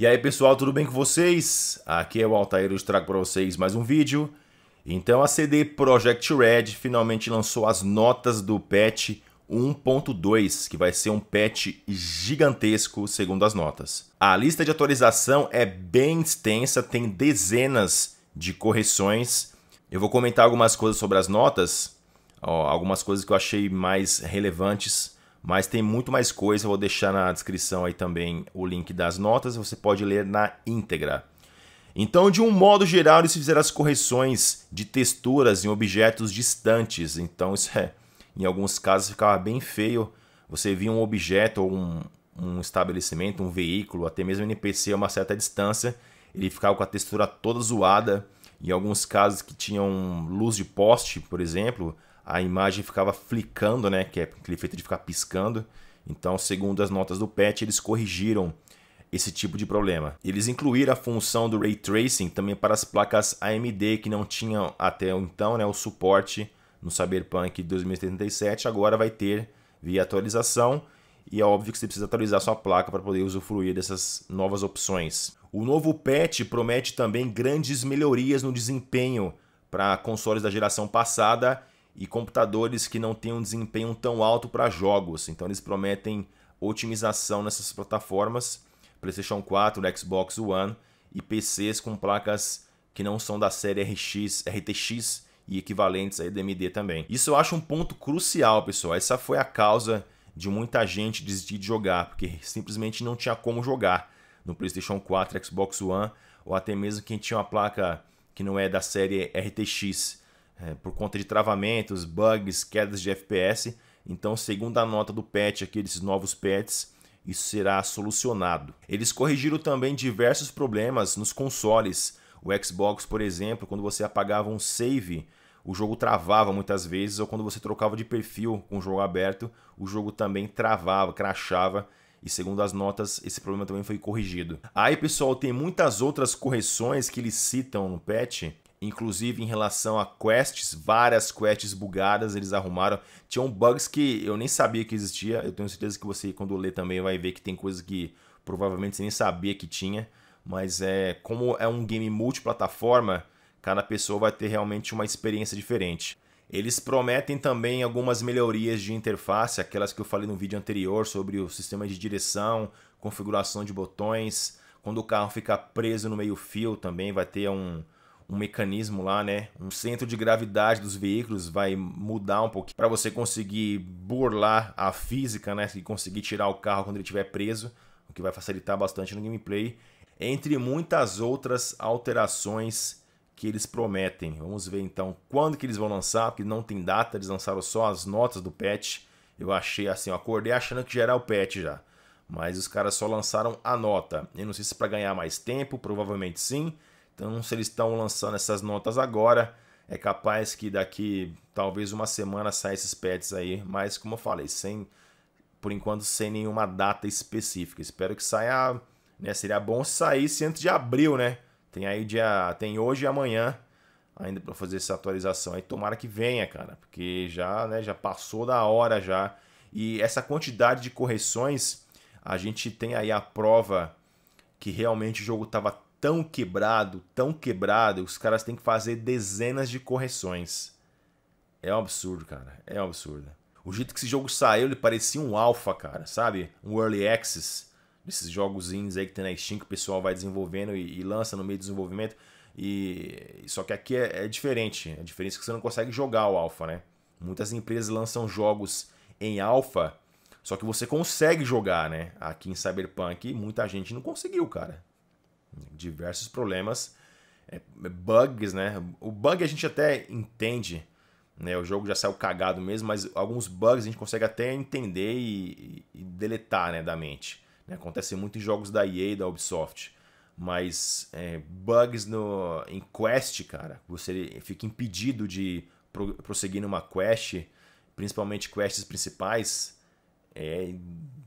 E aí pessoal, tudo bem com vocês? Aqui é o Altair, eu trago para vocês mais um vídeo. Então a CD Project Red finalmente lançou as notas do patch 1.2, que vai ser um patch gigantesco segundo as notas. A lista de atualização é bem extensa, tem dezenas de correções. Eu vou comentar algumas coisas sobre as notas, ó, algumas coisas que eu achei mais relevantes mas tem muito mais coisa, vou deixar na descrição aí também o link das notas, você pode ler na íntegra. Então, de um modo geral, eles fizeram as correções de texturas em objetos distantes. Então, isso é, em alguns casos ficava bem feio. Você via um objeto ou um, um estabelecimento, um veículo, até mesmo um NPC a uma certa distância, ele ficava com a textura toda zoada. Em alguns casos que tinham luz de poste, por exemplo, a imagem ficava flicando, né? Que é aquele efeito de ficar piscando. Então, segundo as notas do patch, eles corrigiram esse tipo de problema. Eles incluíram a função do ray tracing também para as placas AMD que não tinham até então né, o suporte no Cyberpunk 2077, agora vai ter via atualização. E é óbvio que você precisa atualizar sua placa para poder usufruir dessas novas opções. O novo patch promete também grandes melhorias no desempenho para consoles da geração passada e computadores que não têm um desempenho tão alto para jogos. Então eles prometem otimização nessas plataformas, PlayStation 4, Xbox One e PCs com placas que não são da série RX, RTX e equivalentes a AMD também. Isso eu acho um ponto crucial, pessoal. Essa foi a causa de muita gente desistir de jogar, porque simplesmente não tinha como jogar no PlayStation 4, Xbox One, ou até mesmo quem tinha uma placa que não é da série RTX é, por conta de travamentos, bugs, quedas de FPS. Então, segundo a nota do patch aqui, desses novos patches, isso será solucionado. Eles corrigiram também diversos problemas nos consoles. O Xbox, por exemplo, quando você apagava um save, o jogo travava muitas vezes, ou quando você trocava de perfil com o jogo aberto, o jogo também travava, crachava. E segundo as notas, esse problema também foi corrigido. Aí, pessoal, tem muitas outras correções que eles citam no patch inclusive em relação a quests, várias quests bugadas eles arrumaram. Tinham bugs que eu nem sabia que existia. Eu tenho certeza que você, quando ler também, vai ver que tem coisas que provavelmente você nem sabia que tinha. Mas é como é um game multiplataforma, cada pessoa vai ter realmente uma experiência diferente. Eles prometem também algumas melhorias de interface, aquelas que eu falei no vídeo anterior sobre o sistema de direção, configuração de botões. Quando o carro ficar preso no meio-fio também vai ter um, um mecanismo lá, né? Um centro de gravidade dos veículos vai mudar um pouquinho para você conseguir burlar a física, né? E conseguir tirar o carro quando ele estiver preso, o que vai facilitar bastante no gameplay. Entre muitas outras alterações que eles prometem. Vamos ver então quando que eles vão lançar, porque não tem data, eles lançaram só as notas do patch. Eu achei assim, eu acordei achando que já era o patch já. Mas os caras só lançaram a nota. Eu não sei se para ganhar mais tempo, provavelmente sim. Então, se eles estão lançando essas notas agora, é capaz que daqui talvez uma semana saia esses pets aí, mas como eu falei, sem por enquanto sem nenhuma data específica. Espero que saia, né, seria bom se saísse antes de abril, né? Tem aí dia, tem hoje e amanhã ainda para fazer essa atualização aí. Tomara que venha, cara, porque já, né, já passou da hora já. E essa quantidade de correções, a gente tem aí a prova que realmente o jogo estava tão quebrado, tão quebrado, os caras têm que fazer dezenas de correções. É um absurdo, cara. É um absurdo. O jeito que esse jogo saiu, ele parecia um alpha, cara, sabe? Um early access. Desses jogozinhos aí que tem na Steam que o pessoal vai desenvolvendo e, e lança no meio do desenvolvimento. E só que aqui é, é diferente. A diferença é que você não consegue jogar o alpha, né? Muitas empresas lançam jogos em alpha, só que você consegue jogar, né? Aqui em Cyberpunk, muita gente não conseguiu, cara diversos problemas, é, é, bugs, né? O bug a gente até entende, né? O jogo já saiu cagado mesmo, mas alguns bugs a gente consegue até entender e, e, deletar, né, da mente. Né? Acontece muito em jogos da EA e da Ubisoft. Mas é, bugs no, em quest, cara, você fica impedido de pro, prosseguir numa quest, principalmente quests principais, é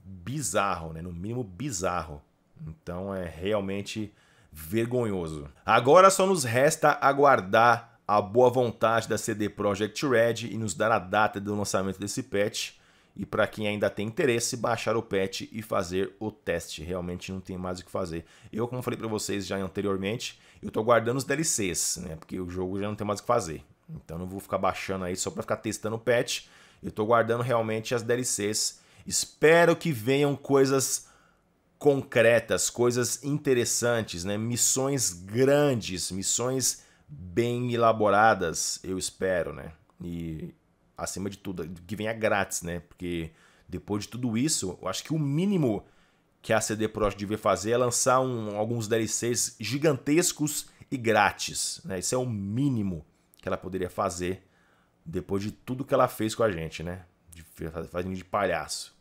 bizarro, né? No mínimo bizarro. Então é realmente vergonhoso. Agora só nos resta aguardar a boa vontade da CD Projekt Red e nos dar a data do lançamento desse patch. E para quem ainda tem interesse, baixar o patch e fazer o teste. Realmente não tem mais o que fazer. Eu, como falei para vocês já anteriormente, eu estou guardando os DLCs, né? Porque o jogo já não tem mais o que fazer. Então não vou ficar baixando aí só para ficar testando o patch. Eu estou guardando realmente as DLCs. Espero que venham coisas concretas, coisas interessantes, né? missões grandes, missões bem elaboradas, eu espero, né? E acima de tudo, que venha grátis, né? Porque depois de tudo isso, eu acho que o mínimo que a CD Projekt devia fazer é lançar um, alguns DLCs gigantescos e grátis, né? Isso é o mínimo que ela poderia fazer depois de tudo que ela fez com a gente, né? De, fazendo de palhaço.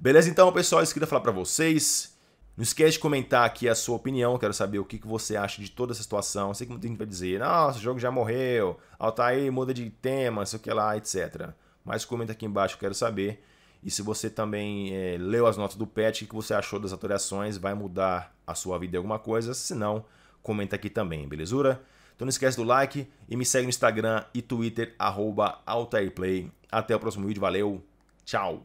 Beleza? Então, pessoal, isso que eu ia falar para vocês. Não esquece de comentar aqui a sua opinião, quero saber o que, você acha de toda essa situação. Eu sei que muita gente vai dizer, nossa, o jogo já morreu, Altair ah, tá muda de tema, sei o que lá, etc. Mas comenta aqui embaixo, quero saber. E se você também é, leu as notas do patch, o que você achou das atualizações, vai mudar a sua vida em alguma coisa? Se não, comenta aqui também, belezura? Então não esquece do like e me segue no Instagram e Twitter, arroba AltairPlay. Até o próximo vídeo, valeu, tchau!